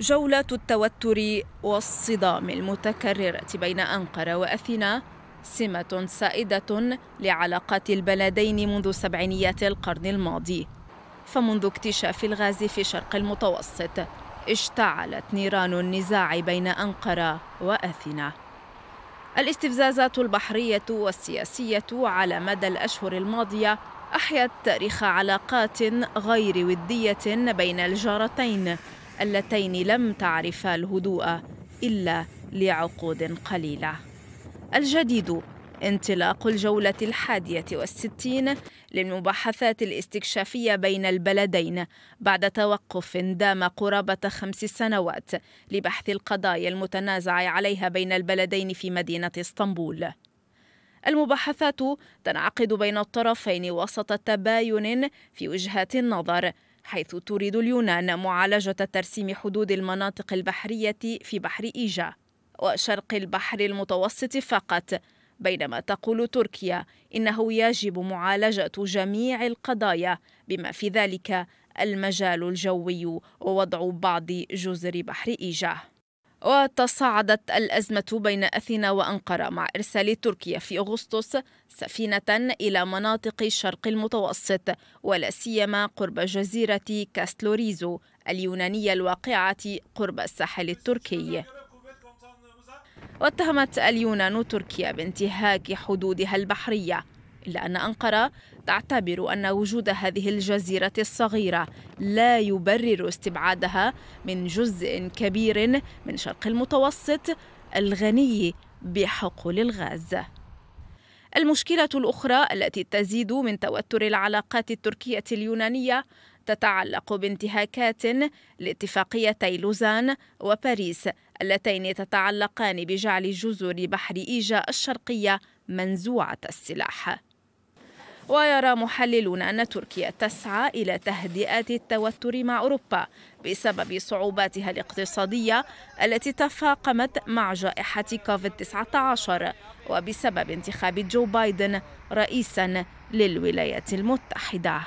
جولة التوتر والصدام المتكررة بين أنقرة وأثينا سمة سائدة لعلاقات البلدين منذ سبعينيات القرن الماضي فمنذ اكتشاف الغاز في شرق المتوسط اشتعلت نيران النزاع بين أنقرة وأثينا الاستفزازات البحرية والسياسية على مدى الأشهر الماضية أحيت تاريخ علاقات غير ودية بين الجارتين اللتين لم تعرفا الهدوء الا لعقود قليله الجديد انطلاق الجولة الحادية والستين للمباحثات الاستكشافية بين البلدين بعد توقف دام قرابة خمس سنوات لبحث القضايا المتنازع عليها بين البلدين في مدينة اسطنبول. المباحثات تنعقد بين الطرفين وسط تباين في وجهات النظر حيث تريد اليونان معالجة ترسيم حدود المناطق البحرية في بحر إيجا وشرق البحر المتوسط فقط بينما تقول تركيا إنه يجب معالجة جميع القضايا بما في ذلك المجال الجوي ووضع بعض جزر بحر إيجا وتصاعدت الأزمة بين أثينا وأنقرة مع إرسال تركيا في أغسطس سفينة إلى مناطق الشرق المتوسط ولا سيما قرب جزيرة كاستلوريزو اليونانية الواقعة قرب الساحل التركي واتهمت اليونان تركيا بانتهاك حدودها البحرية إلا أن أنقرة تعتبر أن وجود هذه الجزيرة الصغيرة لا يبرر استبعادها من جزء كبير من شرق المتوسط الغني بحقول الغاز. المشكلة الأخرى التي تزيد من توتر العلاقات التركية اليونانية تتعلق بانتهاكات لاتفاقيتي لوزان وباريس اللتين تتعلقان بجعل جزر بحر إيجا الشرقية منزوعة السلاح ويرى محللون أن تركيا تسعى إلى تهدئة التوتر مع أوروبا بسبب صعوباتها الاقتصادية التي تفاقمت مع جائحة كوفيد-19 وبسبب انتخاب جو بايدن رئيسا للولايات المتحدة